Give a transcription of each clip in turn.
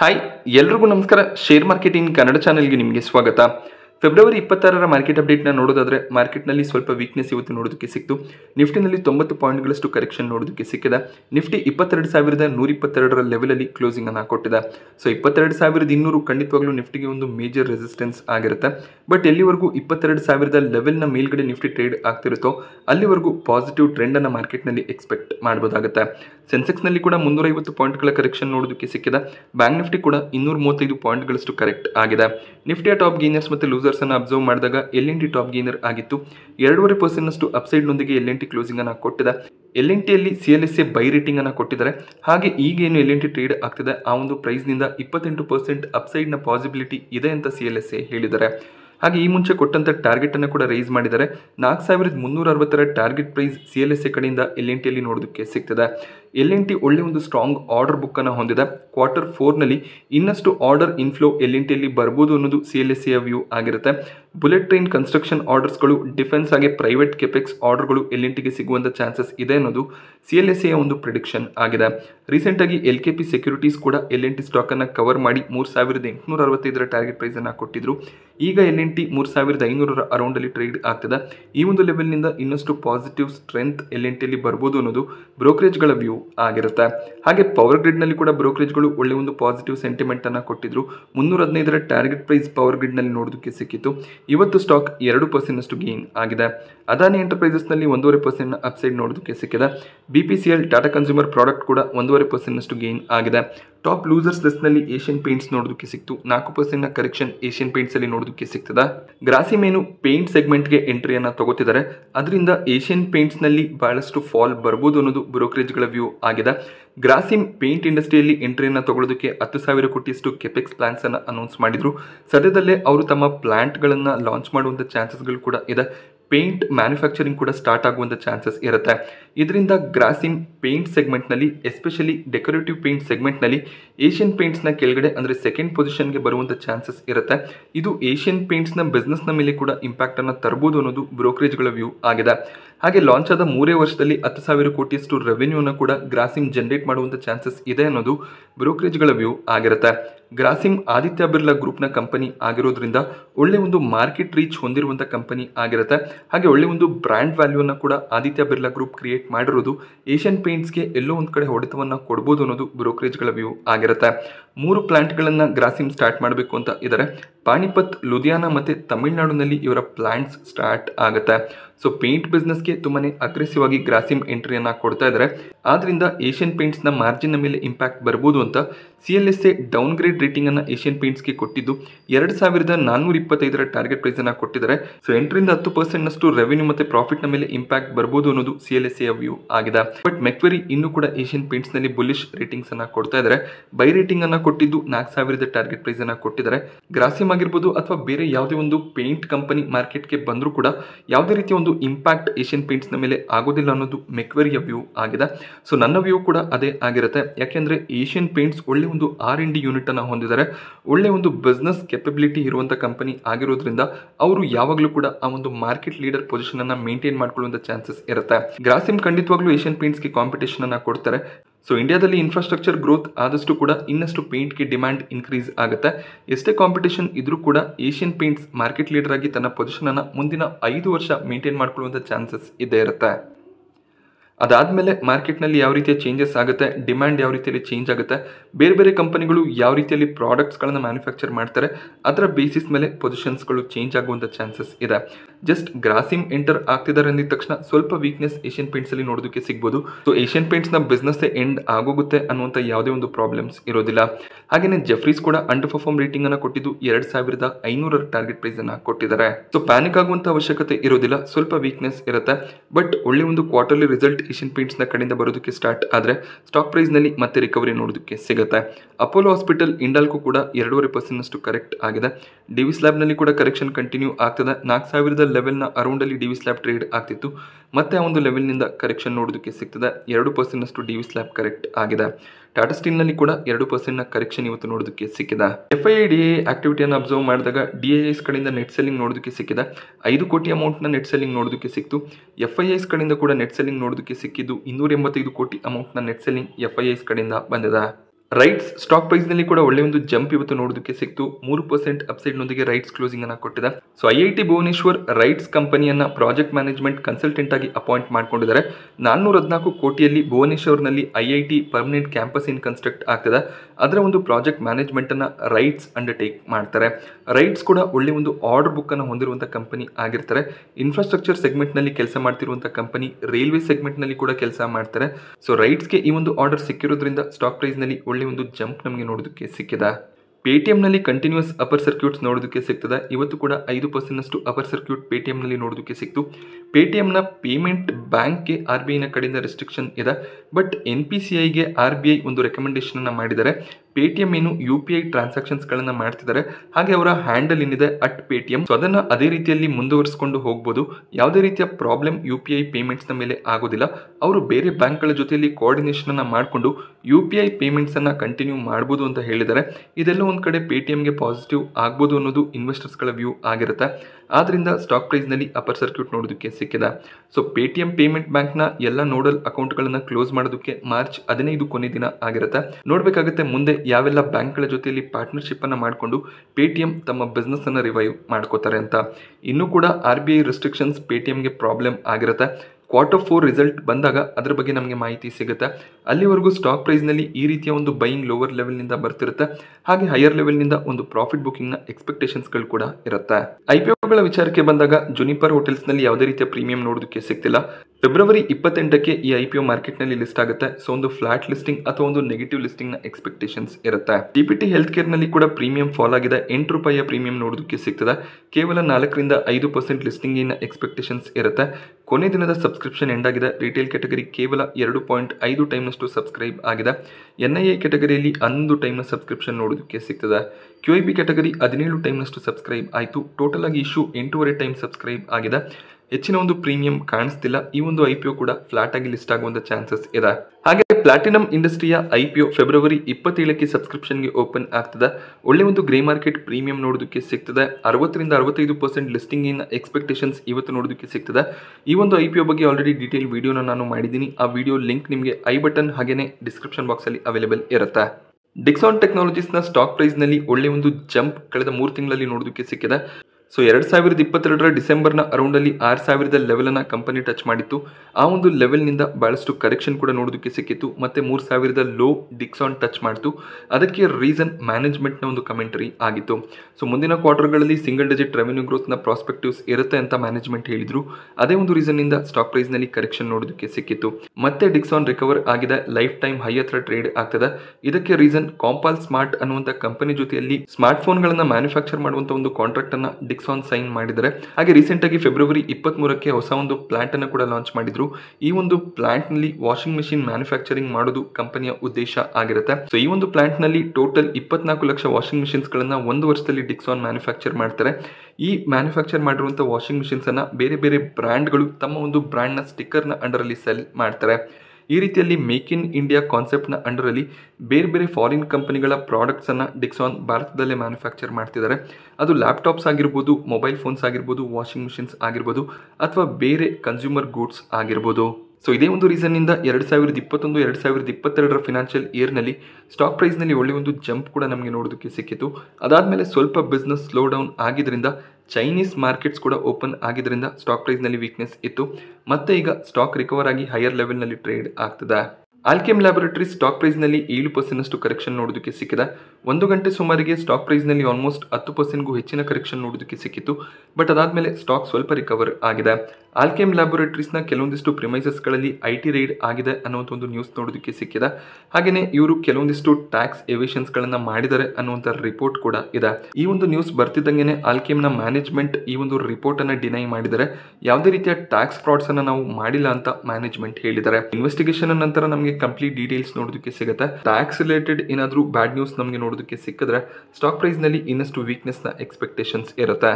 hi ಎಲ್ರಿಗೂ ನಮಸ್ಕಾರ share marketing Kannada ಚಾನಲ್ಗೆ ನಿಮಗೆ ಸ್ವಾಗತ ಫೆಬ್ರವರಿ ಇಪ್ಪತ್ತಾರರ ಮಾರ್ಕೆಟ್ ಅಪ್ಡೇಟ್ನ ನೋಡೋದಾದರೆ ಮಾರ್ಕೆಟ್ನಲ್ಲಿ ಸ್ವಲ್ಪ ವೀಕ್ನೆಸ್ ಇವತ್ತು ನೋಡೋದಕ್ಕೆ ಸಿಕ್ತು ನಿಫ್ಟಿನಲ್ಲಿ ತೊಂಬತ್ತು ಪಾಯಿಂಟ್ಗಳಷ್ಟು ಕರೆಕ್ಷನ್ ನೋಡೋದಕ್ಕೆ ಸಿಕ್ಕಿದೆ ನಿಫ್ಟಿ ಇಪ್ಪತ್ತೆರಡು ಸಾವಿರದ ನೂರ ಇಪ್ಪತ್ತೆರಡರ ಲೆವೆಲಲ್ಲಿ ಕ್ಲೋಸಿಂಗನ್ನು ಕೊಟ್ಟಿದೆ ಸೊ ಇಪ್ಪತ್ತೆರಡು ಸಾವಿರದ ಇನ್ನೂರು ಖಂಡಿತವಾಗ್ಲೂ ನಿಫ್ಟಿಗೆ ಒಂದು ಮೇಜರ್ ರೆಸಿಸ್ಟೆನ್ಸ್ ಆಗಿರುತ್ತೆ ಬಟ್ ಎಲ್ಲಿವರೆಗೂ ಇಪ್ಪತ್ತೆರಡು ಸಾವಿರದ ಲೆವೆಲ್ನ ಮೇಲ್ಗಡೆ ನಿಫ್ಟಿ ಟ್ರೇಡ್ ಆಗ್ತಿರುತ್ತೋ ಅಲ್ಲಿವರೆಗೂ ಪಾಸಿಟಿವ್ ಟ್ರೆಂಡನ್ನು ಮಾರ್ಕೆಟ್ನಲ್ಲಿ ಎಕ್ಸ್ಪೆಕ್ಟ್ ಮಾಡ್ಬೋದಾಗುತ್ತೆ ಸೆನ್ಸೆಕ್ಸ್ನಲ್ಲಿ ಕೂಡ ಮುನ್ನೂರೈವತ್ತು ಪಾಯಿಂಟ್ಗಳ ಕರೆಕ್ಷನ್ ನೋಡೋದಕ್ಕೆ ಸಿಕ್ಕಿದೆ ಬ್ಯಾಂಕ್ ನಿಫ್ಟಿ ಕೂಡ ಇನ್ನೂರ ಮೂವತ್ತೈದು ಪಾಯಿಂಟ್ಗಳಷ್ಟು ಕರೆಕ್ಟ್ ಆಗಿದೆ ನಿಫ್ಟಿಯ ಟಾಪ್ ಗೇನರ್ಸ್ ಮತ್ತು ಅನ್ನು ಅಬ್ಸರ್ವ್ ಮಾಡಿದಾಗ L N T top gainer ಆಗಿತ್ತು ಎರಡೂವರೆ ಪರ್ಸೆಂಟ್ನಷ್ಟು ಅಪ್ಸೈಡ್ನೊಂದಿಗೆ ಎಲ್ ಎನ್ ಟಿ ಅನ್ನು ಕೊಟ್ಟಿದೆ ಎಲ್ ಎನ್ ಟಿಯಲ್ಲಿ C L S A buy ರೇಟಿಂಗನ್ನು ಕೊಟ್ಟಿದ್ದಾರೆ ಹಾಗೆ ಈಗೇನು ಎಲ್ ಎನ್ ಟಿ ಟ್ರೇಡ್ ಆಗ್ತಿದೆ ಆ ಒಂದು ಪ್ರೈಸ್ನಿಂದ ಇಪ್ಪತ್ತೆಂಟು ಪರ್ಸೆಂಟ್ ಅಪ್ಸೈಡ್ನ ಪಾಸಿಬಿಲಿಟಿ ಇದೆ ಅಂತ ಸಿ ಎಲ್ ಎಸ್ ಎ ಹೇಳಿದ್ದಾರೆ ಹಾಗೆ ಈ ಮುಂಚೆ ಕೊಟ್ಟಂಥ ಟಾರ್ಗೆಟನ್ನು ಕೂಡ ರೈಸ್ ಮಾಡಿದ್ದಾರೆ ನಾಲ್ಕು ಸಾವಿರದ ಮುನ್ನೂರ ಅರವತ್ತರ target price C L S A ಕಡೆಯಿಂದ ಎಲ್ ಎನ್ ಟಿಯಲ್ಲಿ ನೋಡೋದಕ್ಕೆ ಸಿಗ್ತದೆ ಎಲ್ ಎನ್ ಟಿ ಒಳ್ಳೆ ಒಂದು ಸ್ಟ್ರಾಂಗ್ ಆರ್ಡರ್ ಬುಕ್ಕನ್ನು ಹೊಂದಿದೆ ಕ್ವಾರ್ಟರ್ ಫೋರ್ನಲ್ಲಿ ಇನ್ನಷ್ಟು ಆರ್ಡರ್ ಇನ್ಫ್ಲೋ ಎಲ್ ಎನ್ ಟಿಯಲ್ಲಿ ಬರ್ಬೋದು ಅನ್ನೋದು ಸಿ ಎಲ್ ಎಸ್ ಸಿಯ ವ್ಯೂ ಆಗಿರುತ್ತೆ ಬುಲೆಟ್ ಟ್ರೈನ್ ಕನ್ಸ್ಟ್ರಕ್ಷನ್ ಆರ್ಡರ್ಸ್ಗಳು ಡಿಫೆನ್ಸ್ ಆಗಿ ಪ್ರೈವೇಟ್ ಕೆಪೆಕ್ಸ್ ಆರ್ಡರ್ಗಳು ಎಲ್ ಎನ್ ಟಿಗೆ ಸಿಗುವಂಥ ಚಾನ್ಸಸ್ ಇದೆ ಅನ್ನೋದು ಸಿ ಎಲ್ ಎಸ್ ಸಿಯ ಒಂದು ಪ್ರಿಡಿಕ್ಷನ್ ಆಗಿದೆ ರೀಸೆಂಟಾಗಿ ಎಲ್ ಕೆ ಪಿ ಸೆಕ್ಯೂರಿಟೀಸ್ ಕೂಡ ಎಲ್ ಎನ್ ಟಿ ಸ್ಟಾಕನ್ನು ಕವರ್ ಮಾಡಿ ಮೂರು ಸಾವಿರದ ಎಂಟುನೂರ ಅರವತ್ತೈದರ ಟಾರ್ಗೆಟ್ ಪ್ರೈಸನ್ನು ಕೊಟ್ಟಿದ್ರು ಈಗ ಎಲ್ ಎನ್ ಟಿ ಮೂರು ಸಾವಿರದ ಐನೂರರ ಅರೌಂಡಲ್ಲಿ ಟ್ರೇಡ್ ಆಗ್ತದೆ ಈ ಒಂದು ಲೆವೆಲ್ನಿಂದ ಇನ್ನಷ್ಟು ಪಾಸಿಟಿವ್ ಸ್ಟ್ರೆಂತ್ ಎಲ್ ಎನ್ ಟಿಯಲ್ಲಿ ಬರ್ಬೋದು ಅನ್ನೋದು ಬ್ರೋಕರೇಜ್ಗಳ ವ್ಯೂ ಆಗಿರುತ್ತೆ ಹಾಗೆ ಪವರ್ ನಲ್ಲಿ ಕೂಡ ಬ್ರೋಕರೇಜ್ಗಳು ಒಳ್ಳೆ ಒಂದು ಪಾಸಿಟಿವ್ ಸೆಂಟಿಮೆಂಟನ್ನು ಕೊಟ್ಟಿದ್ರು ಮುನ್ನೂರ ಹದಿನೈದರ ಟಾರ್ಗೆಟ್ ಪ್ರೈಸ್ ಪವರ್ ನಲ್ಲಿ ನೋಡೋದಕ್ಕೆ ಸಿಕ್ಕಿತ್ತು ಇವತ್ತು ಸ್ಟಾಕ್ ಎರಡು ಪರ್ಸೆಂಟ್ನಷ್ಟು ಗೇನ್ ಆಗಿದೆ ಅದಾನಿ ನಲ್ಲಿ ಒಂದೂವರೆ ಪರ್ಸೆಂಟ್ ಅಪ್ಸೈಡ್ ನೋಡೋದಕ್ಕೆ ಸಿಕ್ಕಿದೆ BPCL L Tata consumer product ಕೂಡ ಒಂದೂವರೆ ಪರ್ಸೆಂಟ್ನಷ್ಟು ಗೇನ್ ಆಗಿದೆ ಟಾಪ್ ಲೂಸರ್ಸ್ ನಲ್ಲಿ ಏಷ್ಯನ್ ಪೇಂಟ್ಸ್ ನೋಡೋದಕ್ಕೆ ಸಿಕ್ತು ನಾಲ್ಕು ನ ಕರೆಕ್ಷನ್ ಏಷ್ಯನ್ ಅಲ್ಲಿ ನೋಡೋದಕ್ಕೆ ಗ್ರಾಸಿ ಮೇನು ಪೇಂಟ್ ಸೆಗ್ಮೆಂಟ್ಗೆ ಎಂಟ್ರಿಯನ್ನು ತಗೋತಿದ್ದಾರೆ ಅದರಿಂದ ಏಷ್ಯನ್ ನಲ್ಲಿ ಬಹಳಷ್ಟು ಫಾಲ್ ಬರ್ಬೋದು ಅನ್ನೋದು ಬ್ರೋಕರೇಜ್ಗಳ ವ್ಯೂ ಆಗಿದೆ ಗ್ರಾಸಿಮ್ ಪೇಂಟ್ ಇಂಡಸ್ಟ್ರಿಯಲ್ಲಿ ಎಂಟ್ರಿಯನ್ನು ತಗೊಳ್ಳೋದಕ್ಕೆ ಹತ್ತು ಸಾವಿರ ಕೋಟಿಯಷ್ಟು ಕೆಪೆಕ್ಸ್ ಅನ್ನು ಅನೌನ್ಸ್ ಮಾಡಿದ್ರು ಸದ್ಯದಲ್ಲೇ ಅವರು ತಮ್ಮ ಪ್ಲಾಂಟ್ಗಳನ್ನು ಲಾಂಚ್ ಮಾಡುವಂಥ ಚಾನ್ಸಸ್ಗಳು ಕೂಡ ಇದೆ ಪೇಂಟ್ ಮ್ಯಾನುಫ್ಯಾಕ್ಚರಿಂಗ್ ಕೂಡ ಸ್ಟಾರ್ಟ್ ಆಗುವಂಥ ಚಾನ್ಸಸ್ ಇರುತ್ತೆ ಇದರಿಂದ ಗ್ರಾಸಿಮ್ ಪೇಂಟ್ ಸೆಗ್ಮೆಂಟ್ನಲ್ಲಿ ಎಸ್ಪೆಷಲಿ ಡೆಕೋರೇಟಿವ್ ಪೇಂಟ್ ಸೆಗ್ಮೆಂಟ್ನಲ್ಲಿ ಏಷ್ಯನ್ ಪೇಂಟ್ಸ್ನ ಕೆಳಗಡೆ ಅಂದರೆ ಸೆಕೆಂಡ್ ಪೊಸಿಷನ್ಗೆ ಬರುವಂಥ ಚಾನ್ಸಸ್ ಇರುತ್ತೆ ಇದು ಏಷ್ಯನ್ ಪೇಂಟ್ಸ್ನ ಬಿಸ್ನೆಸ್ನ ಮೇಲೆ ಕೂಡ ಇಂಪ್ಯಾಕ್ಟನ್ನು ತರ್ಬೋದು ಅನ್ನೋದು ಬ್ರೋಕರೇಜ್ಗಳ ವ್ಯೂ ಆಗಿದೆ ಹಾಗೆ ಲಾಂಚ್ ಆದ ಮೂರೇ ವರ್ಷದಲ್ಲಿ ಹತ್ತು ಸಾವಿರ ಕೋಟಿಯಷ್ಟು ರೆವೆನ್ಯೂನ ಕೂಡ ಗ್ರಾಸಿಂಗ್ ಜನರೇಟ್ ಮಾಡುವಂಥ ಚಾನ್ಸಸ್ ಇದೆ ಅನ್ನೋದು ಬ್ರೋಕರೇಜ್ಗಳ ವ್ಯೂ ಆಗಿರುತ್ತೆ ಗ್ರಾಸಿಂಗ್ ಆದಿತ್ಯ ಬಿರ್ಲಾ ಗ್ರೂಪ್ನ ಕಂಪನಿ ಆಗಿರೋದ್ರಿಂದ ಒಳ್ಳೆ ಒಂದು ಮಾರ್ಕೆಟ್ ರೀಚ್ ಹೊಂದಿರುವಂಥ ಕಂಪನಿ ಆಗಿರುತ್ತೆ ಹಾಗೆ ಒಳ್ಳೆ ಒಂದು ಬ್ರ್ಯಾಂಡ್ ವ್ಯಾಲ್ಯೂನ ಕೂಡ ಆದಿತ್ಯ ಬಿರ್ಲಾ ಗ್ರೂಪ್ ಕ್ರಿಯೇಟ್ ಮಾಡಿರೋದು ಏಷ್ಯನ್ ಪೇಂಟ್ಸ್ಗೆ ಎಲ್ಲೋ ಒಂದು ಕಡೆ ಹೊಡೆತವನ್ನು ಕೊಡ್ಬೋದು ಅನ್ನೋದು ಬ್ರೋಕರೇಜ್ಗಳ ವ್ಯೂ ಆಗಿರುತ್ತೆ ಮೂರು ಪ್ಲ್ಯಾಂಟ್ಗಳನ್ನು ಗ್ರಾಸಿಮ್ ಸ್ಟಾರ್ಟ್ ಮಾಡಬೇಕು ಅಂತ ಇದ್ದಾರೆ ಪಾಣಿಪತ್ ಲುಧಿಯಾನ ಮತ್ತು ತಮಿಳುನಾಡಿನಲ್ಲಿ ಇವರ ಪ್ಲ್ಯಾಂಟ್ಸ್ ಸ್ಟಾರ್ಟ್ ಆಗುತ್ತೆ ಸೊ ಪೇಂಟ್ ಬಿಸ್ನೆಸ್ಗೆ ತುಂಬಾ ಅಗ್ರೆಸಿವ್ ಆಗಿ ಗ್ರಾಸಿಮ್ ಎಂಟ್ರಿಯನ್ನು ಕೊಡ್ತಾ ಇದ್ದಾರೆ ಆದ್ದರಿಂದ ಏಷ್ಯನ್ ಪೇಂಟ್ಸ್ನ ಮಾರ್ಜಿನ್ ಮೇಲೆ ಇಂಪ್ಯಾಕ್ಟ್ ಬರ್ಬೋದು ಅಂತ C L S A downgrade ಅನ್ನ ಏಷ್ಯನ್ ಗೆ ಕೊಟ್ಟಿದ್ದು ಎರಡು ಸಾವಿರದ ನಾನೂರ ಇಪ್ಪತ್ತೈದರ ಟಾರ್ಗೆಟ್ ಅನ್ನ ಕೊಟ್ಟಿದ್ದಾರೆ ಸೊ ಎಂಟರಿಂದ ಹತ್ತು ನಷ್ಟು ರೆವೆನ್ಯೂ ಪ್ರಾಫಿಟ್ ನ ಮೇಲೆ ಇಂಪ್ಯಾಕ್ಟ್ ಬರ್ಬೋದು ಅನ್ನೋದು C L S A view ಆಗಿದೆ ಬಟ್ ಮೆಕ್ವೆರಿ ಇನ್ನೂ ಕೂಡ ಏಷ್ಯನ್ ನಲ್ಲಿ ಬುಲಿಶ್ ರೇಟಿಂಗ್ಸನ್ನು ಕೊಡ್ತಾ ಇದ್ದಾರೆ ಬೈ ರೇಟಿಂಗ್ ಅನ್ನ ಕೊಟ್ಟಿದ್ದು ನಾಲ್ಕು ಸಾವಿರದ ಟಾರ್ಗೆಟ್ ಪ್ರೈಸ್ ಅನ್ನ ಕೊಟ್ಟಿದ್ದಾರೆ ಗ್ರಾಸಿಮ್ ಆಗಿರ್ಬೋದು ಅಥವಾ ಬೇರೆ ಯಾವುದೇ ಒಂದು ಪೇಂಟ್ ಕಂಪನಿ ಮಾರ್ಕೆಟ್ಗೆ ಬಂದರೂ ಕೂಡ ಯಾವುದೇ ರೀತಿಯ ಒಂದು ಇಂಪ್ಯಾಕ್ಟ್ ಏಷ್ಯನ್ ಪೇಂಟ್ಸ್ನ ಮೇಲೆ ಆಗೋದಿಲ್ಲ ಅನ್ನೋದು ಮೆಕ್ವೆರಿಯ ವ್ಯೂ ಆಗಿದೆ ಸೊ ನನ್ನ ವ್ಯೂ ಕೂಡ ಅದೇ ಆಗಿರುತ್ತೆ ಯಾಕೆಂದ್ರೆ ಏಷ್ಯನ್ ಪೇಂಟ್ಸ್ ಒಳ್ಳೆ ಒಂದು ಆರ್ ಎನ್ ಡಿ ಯೂನಿಟನ್ನು ಹೊಂದಿದ್ದಾರೆ ಒಳ್ಳೆಯ ಒಂದು ಬಿಸ್ನೆಸ್ ಕೆಪಬಿಲಿಟಿ ಇರುವಂಥ ಕಂಪನಿ ಆಗಿರೋದ್ರಿಂದ ಅವರು ಯಾವಾಗಲೂ ಕೂಡ ಆ ಒಂದು ಮಾರ್ಕೆಟ್ ಲೀಡರ್ ಪೊಸಿಷನನ್ನು ಮೇಂಟೈನ್ ಮಾಡ್ಕೊಳ್ಳುವಂಥ ಚಾನ್ಸಸ್ ಇರುತ್ತೆ ಗ್ರಾಸಿಮ್ ಖಂಡಿತವಾಗ್ಲೂ ಏಷ್ಯನ್ ಪೇಂಟ್ಸ್ಗೆ ಕಾಂಪಿಟೇಷನ್ ಅನ್ನು ಕೊಡ್ತಾರೆ ಸೊ ಇಂಡಿಯಾದಲ್ಲಿ ಇನ್ಫ್ರಾಸ್ಟ್ರಕ್ಚರ್ ಗ್ರೋತ್ ಆದಷ್ಟು ಕೂಡ ಇನ್ನಷ್ಟು ಪೇಂಟ್ಗೆ ಡಿಮ್ಯಾಂಡ್ ಇನ್ಕ್ರೀಸ್ ಆಗುತ್ತೆ ಎಷ್ಟೇ ಕಾಂಪಿಟೇಷನ್ ಇದ್ರೂ ಕೂಡ ಏಷ್ಯನ್ ಪೇಂಟ್ಸ್ ಮಾರ್ಕೆಟ್ ಲೀಡರ್ ಆಗಿ ತನ್ನ ಪೊಸಿಷನ್ ಪೊಸಿಷನನ್ನು ಮುಂದಿನ ಐದು ವರ್ಷ ಮೇಂಟೈನ್ ಮಾಡ್ಕೊಳ್ಳುವಂಥ ಚಾನ್ಸಸ್ ಇದೇ ಇರುತ್ತೆ ಮಾರ್ಕೆಟ್ ಮಾರ್ಕೆಟ್ನಲ್ಲಿ ಯಾವ ರೀತಿಯ ಚೇಂಜಸ್ ಆಗುತ್ತೆ ಡಿಮ್ಯಾಂಡ್ ಯಾವ ರೀತಿಯಲ್ಲಿ ಚೇಂಜ್ ಆಗುತ್ತೆ ಬೇರೆ ಬೇರೆ ಕಂಪನಿಗಳು ಯಾವ ರೀತಿಯಲ್ಲಿ ಪ್ರಾಡಕ್ಟ್ಸ್ಗಳನ್ನು ಮ್ಯಾನುಫ್ಯಾಕ್ಚರ್ ಮಾಡ್ತಾರೆ ಅದರ ಬೇಸಿಸ್ ಮೇಲೆ ಪೊಸಿಷನ್ಸ್ಗಳು ಚೇಂಜ್ ಆಗುವಂಥ ಚಾನ್ಸಸ್ ಇದೆ ಜಸ್ಟ್ ಗ್ರಾಸಿಮ್ ಎಂಟರ್ ಆಗ್ತಿದ್ದಾರೆ ಅಂದಿದ ತಕ್ಷಣ ಸ್ವಲ್ಪ ವೀಕ್ನೆಸ್ ಏಷ್ಯನ್ ಪೇಂಟ್ಸಲ್ಲಿ ನೋಡೋದಕ್ಕೆ ಸಿಗ್ಬೋದು ಸೊ ಏಷ್ಯನ್ ಪೇಂಟ್ಸ್ನ ಬಿಸ್ನೆಸ್ ಎಂಡ್ ಆಗೋಗುತ್ತೆ ಅನ್ನುವಂಥ ಯಾವುದೇ ಒಂದು ಪ್ರಾಬ್ಲಮ್ಸ್ ಇರೋದಿಲ್ಲ ಹಾಗೆಯೇ ಜೆಫ್ರೀಸ್ ಕೂಡ ಅಂಡರ್ ಪರ್ಫಾರ್ಮ್ ರೇಟಿಂಗನ್ನು ಕೊಟ್ಟಿದ್ದು ಎರಡು ಸಾವಿರದ ಐನೂರ ಟಾರ್ಗೆಟ್ ಪ್ರೈಸನ್ನು ಕೊಟ್ಟಿದ್ದಾರೆ ಸೊ ಪ್ಯಾನಿಕ್ ಆಗುವಂಥ ಅವಶ್ಯಕತೆ ಇರೋದಿಲ್ಲ ಸ್ವಲ್ಪ ವೀಕ್ನೆಸ್ ಇರುತ್ತೆ ಬಟ್ ಒಳ್ಳೆ ಒಂದು ಕ್ವಾರ್ಟರ್ಲಿ ರಿಸಲ್ಟ್ ಪೇಂಟ್ಸ್ ನ ಕಡೆಯಿಂದ ಬರೋದಕ್ಕೆ ಸ್ಟಾರ್ಟ್ ಆದರೆ ಸ್ಟಾಕ್ ಪ್ರೈಸ್ ನಲ್ಲಿ ಮತ್ತೆ ರಿಕವರಿ ನೋಡೋದಕ್ಕೆ ಸಿಗುತ್ತೆ ಅಪೋಲೋ ಹಾಸ್ಪಿಟಲ್ ಇಂಡಾಲ್ಕು ಕೂಡ ಎರಡೂವರೆ ಪರ್ಸೆಂಟ್ನಷ್ಟು ಕರೆಕ್ಟ್ ಆಗಿದೆ ಡಿವಿ ನಲ್ಲಿ ಕೂಡ ಕರೆಕ್ಷನ್ ಕಂಟಿನ್ಯೂ ಆಗ್ತದೆ ನಾಲ್ಕು ಸಾವಿರದ ಲೆವೆಲ್ನ ಅರೌಂಡಲ್ಲಿ ಡಿವಿ ಸ್ಲ್ಯಾಬ್ ಟ್ರೇಡ್ ಆಗ್ತಿತ್ತು ಮತ್ತೆ ಆ ಒಂದು ಲೆವೆಲ್ನಿಂದ ಕರೆಕ್ಷನ್ ನೋಡೋದಕ್ಕೆ ಸಿಗ್ತದೆ ಎರಡು ಪರ್ಸೆಂಟ್ನಷ್ಟು ಡಿ ವಿ ಸ್ಲ್ಯಾಬ್ ಕರೆಕ್ಟ್ ಆಗಿದೆ ಟಾಟಾ ಸ್ಟೀಲ್ನಲ್ಲಿ ಕೂಡ ಎರಡು ಪರ್ಸೆಂಟ್ನ ಕರೆಕ್ಷನ್ ಇವತ್ತು ನೋಡೋದಕ್ಕೆ ಸಿಕ್ಕಿದೆ ಎಫ್ ಐ ಡಿ ಎ ಆಕ್ಟಿವಿಟಿಯನ್ನು ಅಬ್ಸರ್ವ್ ಮಾಡಿದಾಗ ಡಿ ಐ ಎಸ್ ಕಡೆಯಿಂದ ನೆಟ್ ಸೆಲ್ಲಿಂಗ್ ನೋಡೋದಕ್ಕೆ ಸಿಕ್ಕಿದೆ ಐದು ಕೋಟಿ ಅಮೌಂಟ್ನ ನೆಟ್ ಸೆಲ್ಲಿಂಗ್ ನೋಡೋದಕ್ಕೆ ಸಿಕ್ತು ಎಫ್ ಐ ಎಸ್ ಕಡೆಯಿಂದ ಕೂಡ ನೆಟ್ ಸೆಲ್ಲಿಂಗ್ ನೋಡೋದಕ್ಕೆ ಸಿಕ್ಕಿದ್ದು ಇನ್ನೂರ ಎಂಬತ್ತೈದು ಕೋಟಿ ಅಮೌಂಟ್ನ net selling F I S ಕಡೆಯಿಂದ ಬಂದಿದೆ ರೈಟ್ಸ್ ಸ್ಟಾಕ್ ಪ್ರೈಸ್ ನಲ್ಲಿ ಕೂಡ ಒಳ್ಳೆ ಒಂದು ಜಂಪ್ ಇವತ್ತು ನೋಡೋದಕ್ಕೆ ಸಿಕ್ತು ಮೂರು ಪರ್ಸೆಂಟ್ ಅಪ್ಸೈಡ್ ನೊಂದಿಗೆ ರೈಟ್ಸ್ ಕ್ಲೋಸಿಂಗ್ ಅನ್ನ ಕೊಟ್ಟಿದೆ so I I T Bhubaneswar RITES ಕಂಪನಿಯನ್ನ ಪ್ರಾಜೆಕ್ಟ್ ಮ್ಯಾನೇಜ್ಮೆಂಟ್ ಕನ್ಸಲ್ಟೆಂಟ್ ಆಗಿ ಅಪಾಯಿಂಟ್ ಮಾಡಿಕೊಂಡಿದ್ದಾರೆ ನಾನ್ನೂರ ಹದಿನಾಲ್ಕು ಕೋಟಿಯಲ್ಲಿ ಭುವನೇಶ್ವರ್ನಲ್ಲಿ I I permanent campus in construct ಆಗ್ತದೆ ಅದರ ಒಂದು ಪ್ರಾಜೆಕ್ಟ್ ಮ್ಯಾನೇಜ್ಮೆಂಟ್ ಅನ್ನ ರೈಟ್ಸ್ ಅಂಡರ್ಟೇಕ್ ಮಾಡ್ತಾರೆ ರೈಟ್ಸ್ ಕೂಡ ಒಳ್ಳೆ ಒಂದು ಆರ್ಡರ್ ಬುಕ್ ಅನ್ನು ಹೊಂದಿರುವಂತಹ ಕಂಪನಿ ಆಗಿರ್ತಾರೆ ಇನ್ಫ್ರಾಸ್ಟ್ರಕ್ಚರ್ ಸೆಗ್ಮೆಂಟ್ ನಲ್ಲಿ ಕೆಲಸ ಮಾಡ್ತಿರುವಂತಹ ಕಂಪನಿ ರೈಲ್ವೆ ಸೆಗ್ಮೆಂಟ್ ನಲ್ಲಿ ಕೂಡ ಕೆಲಸ ಮಾಡ್ತಾರೆ ಸೊ ಗೆ ಈ ಒಂದು ಆರ್ಡರ್ ಸಿಕ್ಕಿರೋದ್ರಿಂದ ಸ್ಟಾಕ್ ಪ್ರೈಸ್ ನಲ್ಲಿ ಒಳ್ಳೆ ಒಂದು ಜಂಪ್ ನಮಗೆ ನೋಡೋದಕ್ಕೆ ಸಿಕ್ಕಿದ ಪೇಟಿಎಂ ನಲ್ಲಿ ಕಂಟಿನ್ಯೂಸ್ ಅಪರ್ ಸರ್ಕ್ಯೂಟ್ಸ್ ನೋಡೋದಕ್ಕೆ ಸಿಗ್ತದೆ ಇವತ್ತು ಕೂಡ ಐದು ಪರ್ಸೆಂಟ್ನಷ್ಟು ಅಪರ್ ಸರ್ಕ್ಯೂಟ್ ಪೇಟಿಎಂ ಟಿ ಎಮ್ನಲ್ಲಿ ನೋಡೋದಕ್ಕೆ ಸಿಕ್ತು ಪೇ ಟಿ ಪೇಮೆಂಟ್ ಬ್ಯಾಂಕ್ಗೆ ಆರ್ ಬಿ ಐನ ಕಡೆಯಿಂದ ರೆಸ್ಟ್ರಿಕ್ಷನ್ ಇದೆ ಬಟ್ ಎನ್ ಪಿ ಸಿ ಐಗೆ ಆರ್ ಬಿ ಐ ಒಂದು ರೆಕಮೆಂಡೇಶನ್ ಮಾಡಿದ್ದಾರೆ ಪೇ ಟಿ ಎಮ್ ಏನು ಯು ಪಿ ಐ ಟ್ರಾನ್ಸಾಕ್ಷನ್ಸ್ಗಳನ್ನು ಮಾಡ್ತಿದ್ದಾರೆ ಹಾಗೆ ಅವರ ಹ್ಯಾಂಡಲ್ ಏನಿದೆ ಅಟ್ ಪೇ ಸೊ ಅದನ್ನು ಅದೇ ರೀತಿಯಲ್ಲಿ ಮುಂದುವರಿಸಿಕೊಂಡು ಹೋಗ್ಬೋದು ಯಾವುದೇ ರೀತಿಯ ಪ್ರಾಬ್ಲಮ್ ಯು ಪಿ ಐ ಪೇಮೆಂಟ್ಸ್ನ ಮೇಲೆ ಆಗೋದಿಲ್ಲ ಅವರು ಬೇರೆ ಬ್ಯಾಂಕ್ಗಳ ಜೊತೆಯಲ್ಲಿ ಕೋಆರ್ಡಿನೇಷನನ್ನು ಮಾಡಿಕೊಂಡು ಯು ಪಿ ಐ ಪೇಮೆಂಟ್ಸನ್ನು ಕಂಟಿನ್ಯೂ ಮಾಡ್ಬೋದು ಅಂತ ಹೇಳಿದ್ದಾರೆ ಇದೆಲ್ಲ ಒಂದು ಕಡೆ ಪೇ ಟಿ ಎಮ್ಗೆ ಪಾಸಿಟಿವ್ ಆಗ್ಬೋದು ಅನ್ನೋದು ಇನ್ವೆಸ್ಟರ್ಸ್ಗಳ ವ್ಯೂ ಆಗಿರುತ್ತೆ ಆದ್ದರಿಂದ ಸ್ಟಾಕ್ ಪ್ರೈಸ್ನಲ್ಲಿ ಅಪರ್ ಸರ್ಕ್ಯೂಟ್ ನೋಡೋದಕ್ಕೆ ಸಿಕ್ಕಿದೆ ಸೊ ಪೇಟಿಎಂ ಪೇಮೆಂಟ್ ಬ್ಯಾಂಕ್ನ ಎಲ್ಲ ನೋಡಲ್ ಅಕೌಂಟ್ಗಳನ್ನು ಕ್ಲೋಸ್ ಮಾಡೋದಕ್ಕೆ ಮಾರ್ಚ್ ಹದಿನೈದು ಕೊನೆ ದಿನ ಆಗಿರುತ್ತೆ ನೋಡಬೇಕಾಗುತ್ತೆ ಮುಂದೆ ಯಾವೆಲ್ಲ ಬ್ಯಾಂಕ್ಗಳ ಜೊತೆಯಲ್ಲಿ ಪಾರ್ಟ್ನರ್ಶಿಪ್ ಅನ್ನು ಮಾಡಿಕೊಂಡು ಪೇಟಿಎಂ ತಮ್ಮ ಬಿಸ್ನೆಸ್ ಅನ್ನು ರಿವೈವ್ ಮಾಡ್ಕೋತಾರೆ ಅಂತ ಇನ್ನೂ ಕೂಡ ಆರ್ ಬಿ ಐ ರೆಸ್ಟ್ರಿಕ್ಷನ್ಸ್ ಪೇಟಿಎಂಗೆ ಪ್ರಾಬ್ಲಮ್ ಆಗಿರುತ್ತೆ ಕ್ವಾರ್ಟರ್ ಫೋರ್ ರಿಸಲ್ಟ್ ಬಂದಾಗ ಅದರ ಬಗ್ಗೆ ನಮಗೆ ಮಾಹಿತಿ ಸಿಗುತ್ತೆ ಅಲ್ಲಿವರೆಗೂ ಸ್ಟಾಕ್ ಪ್ರೈಸ್ನಲ್ಲಿ ಈ ರೀತಿಯ ಒಂದು ಬೈಯಿಂಗ್ ಲೋವರ್ ಲೆವೆಲ್ನಿಂದ ಬರ್ತಿರುತ್ತೆ ಹಾಗೆ ಹೈಯರ್ ಲೆವೆಲ್ನಿಂದ ಒಂದು ಪ್ರಾಫಿಟ್ ಬುಕಿಂಗ್ನ ಎಕ್ಸ್ಪೆಕ್ಟೇಷನ್ಸ್ಗಳು ಕೂಡ ಇರುತ್ತೆ ಐ ಪಿ ಒಗಳ ವಿಚಾರಕ್ಕೆ ಬಂದಾಗ ಜುನಿಪರ್ ಹೋಟೆಲ್ಸ್ನಲ್ಲಿ ಯಾವುದೇ ರೀತಿಯ ಪ್ರೀಮಿಯಂ ನೋಡೋದಕ್ಕೆ ಸಿಗ್ತಿಲ್ಲ ಫೆಬ್ರವರಿ ಇಪ್ಪತ್ತೆಂಟಕ್ಕೆ ಈ ಐ ಪಿ ಒ ಮಾರ್ಕೆಟ್ನಲ್ಲಿ ಲಿಸ್ಟ್ ಆಗುತ್ತೆ ಸೊ ಒಂದು ಫ್ಲಾಟ್ ಲಿಸ್ಟಿಂಗ್ ಅಥವಾ ಒಂದು ನೆಗೆಟಿವ್ ಲಿಸ್ಟಿಂಗ್ನ ಎಕ್ಸ್ಪೆಕ್ಟೇಷನ್ಸ್ ಇರುತ್ತೆ ಟಿ ಪಿ ಟಿ ಹೆಲ್ತ್ ಕೇರ್ನಲ್ಲಿ ಕೂಡ ಪ್ರೀಮಿಯಂ ಫಾಲ್ ಆಗಿದೆ ಎಂಟು ರೂಪಾಯಿಯ ಪ್ರೀಮಿಯಂ ನೋಡೋದಕ್ಕೆ ಸಿಗ್ತದೆ ಕೇವಲ ನಾಲ್ಕರಿಂದ ಐದು ಪರ್ಸೆಂಟ್ ಲಿಸ್ಟಿಂಗಿನ ಎಕ್ಸ್ಪೆಕ್ಟೇಷನ್ಸ್ ಇರುತ್ತೆ ಕೊನೆ ದಿನದ ಸಬ್ಸ್ ಸಬ್ಸ್ಕ್ರಿಪ್ಷನ್ ಎಂಡ್ ಆಗಿದೆ ರಿಟೇಲ್ ಕ್ಯಾಟಗರಿ ಕೇವಲ ಎರಡು ಪಾಯಿಂಟ್ ಐದು ಟೈಮ್ನಷ್ಟು ಸಬ್ಸ್ಕ್ರೈಬ್ ಆಗಿದೆ ಎನ್ ಐ ಎ ಕ್ಯಾಟಗರಿಯಲ್ಲಿ ಹನ್ನೊಂದು ಟೈಮ್ನ ಸಬ್ಸ್ಕ್ರಿಪ್ಷನ್ ನೋಡೋದಕ್ಕೆ ಸಿಗ್ತದೆ ಕ್ಯೂ ಐ ಬಿ ಕ್ಯಾಟಗರಿ ಹದಿನೇಳು ಟೈಮ್ನಷ್ಟು ಸಬ್ಸ್ಕ್ರೈಬ್ ಆಯಿತು ಟೋಟಲ್ ಆಗಿ ಇಶ್ಯೂ ಎಂಟೂವರೆ ಟೈಮ್ ಸಬ್ಸ್ಕ್ರೈಬ್ ಆಗಿದೆ ಹೆಚ್ಚಿನ ಒಂದು ಪ್ರೀಮಿಯಂ ಕಾಣಿಸ್ತಿಲ್ಲ ಈ ಒಂದು ಐ ಕೂಡ ಫ್ಲಾಟ್ ಆಗಿ ಲಿಸ್ಟ್ ಆಗುವಂತ ಚಾನ್ಸಸ್ ಇದೆ ಹಾಗೆ ಪ್ಲಾಟಿನಂ ಇಂಡಸ್ಟ್ರಿಯ ಐ ಪಿ ಫೆಬ್ರವರಿ ಇಪ್ಪತ್ತೇಳಕ್ಕೆ ಸಬ್ಸ್ಕ್ರಿಪ್ಷನ್ಗೆ ಓಪನ್ ಆಗ್ತದೆ ಒಳ್ಳೆ ಒಂದು ಗ್ರೇ ಮಾರ್ಕೆಟ್ ಪ್ರೀಮಿಯಂ ನೋಡೋದಕ್ಕೆ ಸಿಗ್ತದೆ ಅರವತ್ತರಿಂದ ಅರವತ್ತೈದು ಪರ್ಸೆಂಟ್ ಲಿಸ್ಟಿಂಗ್ ಇನ್ ಎಕ್ಸ್ಪೆಕ್ಟೇಷನ್ಸ್ ಇವತ್ತು ನೋಡೋದಕ್ಕೆ ಸಿಗ್ತದೆ ಈ ಒಂದು ಐ ಬಗ್ಗೆ ಆಲ್ರೆಡಿ ಡೀಟೇಲ್ ವಿಡಿಯೋನ ನಾನು ಮಾಡಿದ್ದೀನಿ ಆ ವಿಡಿಯೋ ಲಿಂಕ್ ನಿಮಗೆ ಐ ಬಟನ್ ಹಾಗೆಯೇ ಡಿಸ್ಕ್ರಿಪ್ಷನ್ ಬಾಕ್ಸಲ್ಲಿ ಅವೈಲೇಬಲ್ ಇರುತ್ತೆ ಡಿಕ್ಸಾನ್ ಟೆಕ್ನಾಲಜೀಸ್ನ ಸ್ಟಾಕ್ ಪ್ರೈಸ್ನಲ್ಲಿ ಒಳ್ಳೆ ಒಂದು ಜಂಪ್ ಕಳೆದ ಮೂರು ತಿಂಗಳಲ್ಲಿ ನೋಡೋದಕ್ಕೆ ಸಿಕ್ಕಿದೆ ಸೊ ಎರಡ್ ಸಾವಿರದ ಇಪ್ಪತ್ತೆರಡರ ಡಿಸೆಂಬರ್ನ ಅರೌಂಡಲ್ಲಿ ಆರು ಸಾವಿರದ ಅನ್ನ ಕಂಪನಿ ಟಚ್ ಮಾಡಿತ್ತು ಆ ಒಂದು ಲೆವೆಲ್ನಿಂದ ಬಹಳಷ್ಟು ಕರೆಕ್ಷನ್ ಕೂಡ ನೋಡೋದಕ್ಕೆ ಸಿಕ್ಕಿತ್ತು ಮತ್ತೆ ಮೂರು ಸಾವಿರದ ಲೋ ಡಿಕ್ಸಾನ್ ಟಚ್ ಮಾಡಿತು ಅದಕ್ಕೆ ರೀಸನ್ ಮ್ಯಾನೇಜ್ಮೆಂಟ್ನ ಒಂದು ಕಮೆಂಟ್ರಿ ಆಗಿತ್ತು ಸೊ ಮುಂದಿನ ಕ್ವಾರ್ಟರ್ಗಳಲ್ಲಿ ಸಿಂಗಲ್ ಡಿಜಿಟ್ ರೆವೆನ್ಯೂ ಗ್ರೋತ್ನ ಪ್ರಾಸ್ಪೆಕ್ಟಿವ್ಸ್ ಇರುತ್ತೆ ಅಂತ ಮ್ಯಾನೇಜ್ಮೆಂಟ್ ಹೇಳಿದ್ರು ಅದೇ ಒಂದು ರೀಸನ್ನಿಂದ ಸ್ಟಾಕ್ ಪ್ರೈಸ್ನಲ್ಲಿ ಕರೆಕ್ಷನ್ ನೋಡೋದಕ್ಕೆ ಸಿಕ್ಕಿತ್ತು ಮತ್ತೆ ಡಿಕ್ಸಾನ್ ರಿಕವರ್ ಆಗಿದೆ ಲೈಫ್ ಟೈಮ್ ಹೈ ಹತ್ರ ಟ್ರೇಡ್ ಆಗ್ತದೆ ಇದಕ್ಕೆ ರೀಸನ್ ಕಾಂಪಾಲ್ ಸ್ಮಾರ್ಟ್ ಅನ್ನುವಂಥ ಕಂಪನಿ ಜೊತೆಯಲ್ಲಿ ಸ್ಮಾರ್ಟ್ ಮ್ಯಾನುಫ್ಯಾಕ್ಚರ್ ಮಾಡುವಂಥ ಒಂದು ಕಾಂಟ್ರಾಕ್ಟನ್ನು ಸಿಕ್ಸ್ ಒನ್ ಸೈನ್ ಮಾಡಿದ್ದಾರೆ ಹಾಗೆ ಆಗಿ ಫೆಬ್ರವರಿ ಮೂರಕ್ಕೆ ಹೊಸ ಒಂದು ಅನ್ನು ಕೂಡ ಲಾಂಚ್ ಮಾಡಿದ್ರು ಈ ಒಂದು ನಲ್ಲಿ ವಾಷಿಂಗ್ ಮಿಷಿನ್ ಮ್ಯಾನುಫ್ಯಾಕ್ಚರಿಂಗ್ ಮಾಡೋದು ಕಂಪನಿಯ ಉದ್ದೇಶ ಆಗಿರುತ್ತೆ ಸೊ ಈ ಒಂದು ನಲ್ಲಿ ಟೋಟಲ್ ಇಪ್ಪತ್ನಾಲ್ಕು ಲಕ್ಷ ವಾಷಿಂಗ್ ಗಳನ್ನ ಒಂದು ವರ್ಷದಲ್ಲಿ ಆನ್ ಮ್ಯಾನುಫ್ಯಾಕ್ಚರ್ ಮಾಡ್ತಾರೆ ಈ ಮ್ಯಾನುಫ್ಯಾಕ್ಚರ್ ಮಾಡಿರುವಂತಹ ವಾಷಿಂಗ್ ಅನ್ನ ಬೇರೆ ಬೇರೆ ಬ್ರ್ಯಾಂಡ್ಗಳು ತಮ್ಮ ಒಂದು ನ ಸ್ಟಿಕ್ಕರ್ನ ಅಲ್ಲಿ ಸೆಲ್ ಮಾಡ್ತಾರೆ ಈ ರೀತಿಯಲ್ಲಿ ಮೇಕ್ ಇನ್ ಇಂಡಿಯಾ ಕಾನ್ಸೆಪ್ಟ್ನ ಅಂಡರಲ್ಲಿ ಬೇರೆ ಬೇರೆ ಫಾರಿನ್ ಕಂಪನಿಗಳ ಪ್ರಾಡಕ್ಟ್ಸನ್ನು ಡಿಕ್ಸಾನ್ ಭಾರತದಲ್ಲೇ ಮ್ಯಾನುಫ್ಯಾಕ್ಚರ್ ಮಾಡ್ತಿದ್ದಾರೆ ಅದು ಲ್ಯಾಪ್ಟಾಪ್ಸ್ ಆಗಿರ್ಬೋದು ಮೊಬೈಲ್ ಫೋನ್ಸ್ ಆಗಿರ್ಬೋದು ವಾಷಿಂಗ್ ಮಿಷಿನ್ಸ್ ಆಗಿರ್ಬೋದು ಅಥವಾ ಬೇರೆ ಕನ್ಸ್ಯೂಮರ್ ಗೂಡ್ಸ್ ಆಗಿರ್ಬೋದು ಸೊ ಇದೇ ಒಂದು ರೀಸನ್ನಿಂದ ಎರಡು ಸಾವಿರದ ಇಪ್ಪತ್ತೊಂದು ಎರಡು ಸಾವಿರದ ಇಪ್ಪತ್ತೆರಡರ ಫಿನಾನ್ಷಿಯಲ್ ಇಯರ್ನಲ್ಲಿ ಸ್ಟಾಕ್ ಪ್ರೈಸ್ನಲ್ಲಿ ಒಳ್ಳೆಯ ಒಂದು ಜಂಪ್ ಕೂಡ ನಮಗೆ ನೋಡೋದಕ್ಕೆ ಸಿಕ್ಕಿತು ಅದಾದಮೇಲೆ ಸ್ವಲ್ಪ ಬಿಸ್ನೆಸ್ ಸ್ಲೋ ಡೌನ್ ಆಗಿದ್ದರಿಂದ ಚೈನೀಸ್ ಮಾರ್ಕೆಟ್ಸ್ ಕೂಡ ಓಪನ್ ಆಗಿದ್ದರಿಂದ ಸ್ಟಾಕ್ ಪ್ರೈಸ್ನಲ್ಲಿ ವೀಕ್ನೆಸ್ ಇತ್ತು ಮತ್ತೆ ಈಗ ಸ್ಟಾಕ್ ರಿಕವರ್ ಆಗಿ ಹೈಯರ್ ಲೆವೆಲ್ನಲ್ಲಿ ಟ್ರೇಡ್ ಆಗ್ತದೆ ಆಲ್ಕೆಮ್ ಲ್ಯಾಬೊರೇಟರಿ ಸ್ಟಾಕ್ ಪ್ರೈಸ್ನಲ್ಲಿ ಏಳು ಪರ್ಸೆಂಟ್ನಷ್ಟು ಕರೆಕ್ಷನ್ ನೋಡೋದಕ್ಕೆ ಸಿಕ್ಕಿದೆ ಒಂದು ಗಂಟೆ ಸುಮಾರಿಗೆ ಸ್ಟಾಕ್ ಪ್ರೈಸ್ನಲ್ಲಿ ಆಲ್ಮೋಸ್ಟ್ ಹತ್ತು ಪರ್ಸೆಂಟ್ಗೂ ಹೆಚ್ಚಿನ ಕರೆಕ್ಷನ್ ನೋಡೋದಕ್ಕೆ ಸಿಕ್ಕಿತ್ತು ಬಟ್ ಅದಾದಮೇಲೆ ಸ್ಟಾಕ್ ಸ್ವಲ್ಪ ರಿಕವರ್ ಆಗಿದೆ ಆಲ್ಕೆಮ್ ಲ್ಯಾಬೊರೇಟರೀಸ್ನ ಕೆಲವೊಂದಿಷ್ಟು ಪ್ರಿಮೈಸಸ್ಗಳಲ್ಲಿ ಐ ಟಿ ರೈಡ್ ಆಗಿದೆ ಅನ್ನೋಂಥ ಒಂದು ನ್ಯೂಸ್ ನೋಡೋದಕ್ಕೆ ಸಿಕ್ಕಿದೆ ಹಾಗೆಯೇ ಇವರು ಕೆಲವೊಂದಿಷ್ಟು ಟ್ಯಾಕ್ಸ್ ಎವೇಷನ್ಸ್ಗಳನ್ನು ಮಾಡಿದ್ದಾರೆ ಅನ್ನುವಂಥ ರಿಪೋರ್ಟ್ ಕೂಡ ಇದೆ ಈ ಒಂದು ನ್ಯೂಸ್ ಬರ್ತಿದ್ದಂಗೆ ಆಲ್ಕೆಮ್ನ ಮ್ಯಾನೇಜ್ಮೆಂಟ್ ಈ ಒಂದು ರಿಪೋರ್ಟನ್ನು ಡಿನೈ ಮಾಡಿದರೆ ಯಾವುದೇ ರೀತಿಯ ಟ್ಯಾಕ್ಸ್ ಫ್ರಾಡ್ಸನ್ನು ನಾವು ಮಾಡಿಲ್ಲ ಅಂತ ಮ್ಯಾನೇಜ್ಮೆಂಟ್ ಹೇಳಿದ್ದಾರೆ ಇನ್ವೆಸ್ಟಿಗೇಷನ್ ನಂತರ ನಮಗೆ ಕಂಪ್ಲೀಟ್ ಡೀಟೇಲ್ಸ್ ನೋಡೋದಕ್ಕೆ ಸಿಗುತ್ತೆ ಟ್ಯಾಕ್ಸ್ ರಿಲೇಟೆಡ್ ಏನಾದರೂ ಬ್ಯಾಡ್ ನ್ಯೂಸ್ ನಮಗೆ ನೋಡೋದಕ್ಕೆ ಸಿಕ್ಕಿದ್ರೆ ಸ್ಟಾಕ್ ಪ್ರೈಸ್ನಲ್ಲಿ ಇನ್ನಷ್ಟು ವೀಕ್ನೆಸ್ನ ಎಕ್ಸ್ಪೆಕ್ಟೇಷನ್ಸ್ ಇರುತ್ತೆ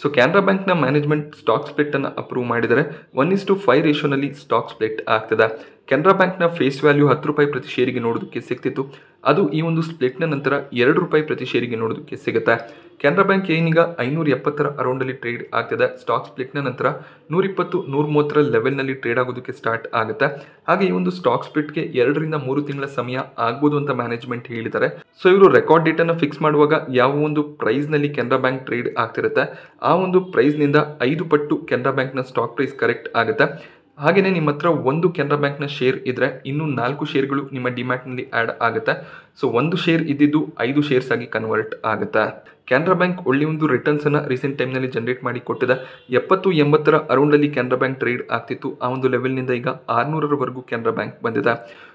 ಸೊ ಕ್ಯಾನರಾ ಬ್ಯಾಂಕ್ನ ಮ್ಯಾನೇಜ್ಮೆಂಟ್ ಸ್ಟಾಕ್ ಸ್ಪ್ಲಿಟ್ ಅನ್ನು ಅಪ್ರೂವ್ ಮಾಡಿದರೆ ಒನ್ ಇಸ್ ಟು ಫೈವ್ ರೇಷೋನಲ್ಲಿ ಸ್ಟಾಕ್ ಸ್ಪ್ಲಿಟ್ ಆಗ್ತದೆ ಕೆನರಾ ಬ್ಯಾಂಕ್ನ ಫೇಸ್ ವ್ಯಾಲ್ಯೂ ಹತ್ತು ರೂಪಾಯಿ ಪ್ರತಿ ಷೇರಿಗೆ ನೋಡೋದಕ್ಕೆ ಸಿಗ್ತಿತ್ತು ಅದು ಈ ಒಂದು ಸ್ಪ್ಲಿಟ್ನ ನಂತರ ಎರಡು ರೂಪಾಯಿ ಪ್ರತಿ ಷೇರಿಗೆ ನೋಡೋದಕ್ಕೆ ಸಿಗುತ್ತೆ ಕೆನರಾ ಬ್ಯಾಂಕ್ ಏನೀಗ ಐನೂರ ಎಪ್ಪತ್ತರ ಅರೌಂಡಲ್ಲಿ ಟ್ರೇಡ್ ಆಗ್ತಿದೆ ಸ್ಟಾಕ್ ಸ್ಪ್ಲಿಟ್ನ ನಂತರ ನೂರಿಪ್ಪತ್ತು ನೂರ ಮೂವತ್ತರ ಲೆವೆಲ್ನಲ್ಲಿ ಟ್ರೇಡ್ ಆಗೋದಕ್ಕೆ ಸ್ಟಾರ್ಟ್ ಆಗುತ್ತೆ ಹಾಗೆ ಈ ಒಂದು ಸ್ಟಾಕ್ ಸ್ಪ್ಲಿಟ್ಗೆ ಎರಡರಿಂದ ಮೂರು ತಿಂಗಳ ಸಮಯ ಆಗ್ಬೋದು ಅಂತ ಮ್ಯಾನೇಜ್ಮೆಂಟ್ ಹೇಳಿದ್ದಾರೆ ಸೊ ಇವರು ರೆಕಾರ್ಡ್ ಡೇಟನ್ನು ಫಿಕ್ಸ್ ಮಾಡುವಾಗ ಯಾವ ಒಂದು ಪ್ರೈಸ್ನಲ್ಲಿ ಕೆನರಾ ಬ್ಯಾಂಕ್ ಟ್ರೇಡ್ ಆಗ್ತಿರುತ್ತೆ ಆ ಒಂದು ಪ್ರೈಸ್ನಿಂದ ಐದು ಪಟ್ಟು ಕೆನರಾ ಬ್ಯಾಂಕ್ನ ಸ್ಟಾಕ್ ಪ್ರೈಸ್ ಕರೆಕ್ಟ್ ಆಗುತ್ತೆ ಹಾಗೆಯೇ ನಿಮ್ಮ ಹತ್ರ ಒಂದು ಕೆನರಾ ಬ್ಯಾಂಕ್ನ ಶೇರ್ ಇದ್ದರೆ ಇನ್ನೂ ನಾಲ್ಕು ಶೇರ್ಗಳು ನಿಮ್ಮ ಡಿಮ್ಯಾಟ್ನಲ್ಲಿ ಆ್ಯಡ್ ಆಗುತ್ತೆ ಸೊ ಒಂದು ಶೇರ್ ಇದ್ದಿದ್ದು ಐದು ಶೇರ್ಸ್ ಆಗಿ ಕನ್ವರ್ಟ್ ಆಗುತ್ತೆ ಕೆನರಾ ಬ್ಯಾಂಕ್ ಒಳ್ಳೆ ಒಂದು ರಿಟರ್ನ್ಸ್ ಅನ್ನ ರೀಸೆಂಟ್ ಟೈಮ್ನಲ್ಲಿ ಜನರೇಟ್ ಮಾಡಿ ಕೊಟ್ಟಿದೆ ಎಪ್ಪತ್ತು ಎಂಬತ್ತರ ಅಲ್ಲಿ ಕೆನರಾ ಬ್ಯಾಂಕ್ ಟ್ರೇಡ್ ಆಗ್ತಿತ್ತು ಆ ಒಂದು ಲೆವೆಲ್ನಿಂದ ಈಗ ಆರುನೂರರವರೆಗೂ ಕೆನರಾ ಬ್ಯಾಂಕ್ ಬಂದಿದೆ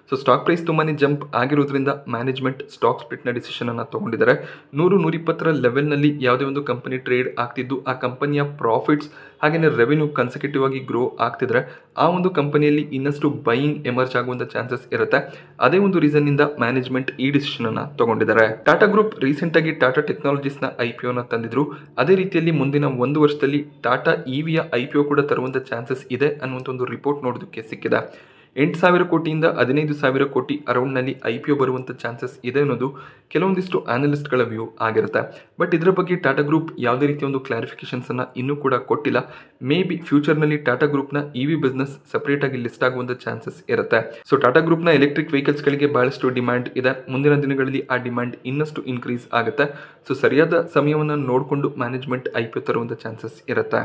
ಸೊ ಸ್ಟಾಕ್ ಪ್ರೈಸ್ ತುಂಬಾನೇ ಜಂಪ್ ಆಗಿರೋದ್ರಿಂದ ಮ್ಯಾನೇಜ್ಮೆಂಟ್ ಸ್ಟಾಕ್ ಡಿಸಿಷನ್ ಅನ್ನ ತಗೊಂಡಿದ್ದಾರೆ ನೂರು ನೂರಿಪ್ಪತ್ತರ ನಲ್ಲಿ ಯಾವುದೇ ಒಂದು ಕಂಪನಿ ಟ್ರೇಡ್ ಆಗ್ತಿದ್ದು ಆ ಕಂಪನಿಯ ಪ್ರಾಫಿಟ್ಸ್ ಹಾಗೆಯೇ ರೆವೆನ್ಯೂ ಕನ್ಸಕ್ಯೂಟಿವ್ ಆಗಿ ಗ್ರೋ ಆಗ್ತಿದ್ರೆ ಆ ಒಂದು ಕಂಪನಿಯಲ್ಲಿ ಇನ್ನಷ್ಟು ಬೈಯಿಂಗ್ ಎಮರ್ಜ್ ಆಗುವಂತ ಚಾನ್ಸಸ್ ಇರುತ್ತೆ ಅದೇ ಒಂದು ರೀಸನ್ನಿಂದ ಮ್ಯಾನೇಜ್ಮೆಂಟ್ ಈ ಈ ಡಿಸಿಷನ್ ಅನ್ನ ತಗೊಂಡಿದ್ದಾರೆ ಟಾಟಾ ಗ್ರೂಪ್ ರೀಸೆಂಟ್ ಆಗಿ ಟಾಟಾ ಟೆಕ್ನಾಲಜೀಸ್ ನ ಐಪಿಒ ನ ತಂದಿದ್ರು ಅದೇ ರೀತಿಯಲ್ಲಿ ಮುಂದಿನ ಒಂದು ವರ್ಷದಲ್ಲಿ ಟಾಟಾ ಇವಿಯ ಐಪಿಒ ಕೂಡ ತರುವಂತ ಚಾನ್ಸಸ್ ಇದೆ ಅನ್ನುವಂತ ಒಂದು ರಿಪೋರ್ಟ್ ನೋಡೋದಕ್ಕೆ ಸಿಕ್ಕಿದೆ ಎಂಟು ಸಾವಿರ ಕೋಟಿಯಿಂದ ಹದಿನೈದು ಸಾವಿರ ಕೋಟಿ ಅರೌಂಡ್ನಲ್ಲಿ ಐ ಪಿ ಒ ಬರುವಂಥ ಚಾನ್ಸಸ್ ಇದೆ ಅನ್ನೋದು ಕೆಲವೊಂದಿಷ್ಟು ಆ್ಯನಲಿಸ್ಟ್ಗಳ ವ್ಯೂ ಆಗಿರುತ್ತೆ ಬಟ್ ಇದರ ಬಗ್ಗೆ ಟಾಟಾ ಗ್ರೂಪ್ ಯಾವುದೇ ರೀತಿಯ ಒಂದು ಕ್ಲಾರಿಫಿಕೇಷನ್ಸನ್ನು ಇನ್ನೂ ಕೂಡ ಕೊಟ್ಟಿಲ್ಲ ಮೇ ಬಿ ಫ್ಯೂಚರ್ನಲ್ಲಿ ಟಾಟಾ ಗ್ರೂಪ್ನ ಇ ವಿ ಬಿಸ್ನೆಸ್ ಸಪ್ರೇಟಾಗಿ ಲಿಸ್ಟ್ ಆಗುವಂಥ ಚಾನ್ಸಸ್ ಇರುತ್ತೆ ಸೊ ಟಾಟಾ ಗ್ರೂಪ್ನ ಎಲೆಕ್ಟ್ರಿಕ್ ವೆಹಿಕಲ್ಸ್ಗಳಿಗೆ ಭಾಳಷ್ಟು ಡಿಮ್ಯಾಂಡ್ ಇದೆ ಮುಂದಿನ ದಿನಗಳಲ್ಲಿ ಆ ಡಿಮ್ಯಾಂಡ್ ಇನ್ನಷ್ಟು ಇನ್ಕ್ರೀಸ್ ಆಗುತ್ತೆ ಸೊ ಸರಿಯಾದ ಸಮಯವನ್ನು ನೋಡಿಕೊಂಡು ಮ್ಯಾನೇಜ್ಮೆಂಟ್ ಐ ಪಿ ಒ ತರುವಂಥ ಚಾನ್ಸಸ್ ಇರುತ್ತೆ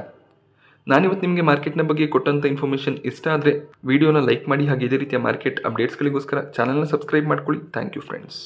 ನಾನಿವತ್ತು ನಿಮಗೆ ಮಾರ್ಕೆಟ್ನ ಬಗ್ಗೆ ಕೊಟ್ಟಂಥ ಇನ್ಫಾರ್ಮೇಷನ್ ಇಷ್ಟ ಆದರೆ ವಿಡಿಯೋನ ಲೈಕ್ ಮಾಡಿ ಹಾಗೆ ಇದೇ ರೀತಿಯ ಮಾರ್ಕೆಟ್ ಅಪ್ಡೇಟ್ಸ್ಗಳಿಗೋಸ್ಕರ ಚಾನಲ್ನ ಸಬ್ಸ್ಕ್ರೈಬ್ ಮಾಡ್ಕೊಳ್ಳಿ ಥ್ಯಾಂಕ್ ಯು ಫ್ರೆಂಡ್ಸ್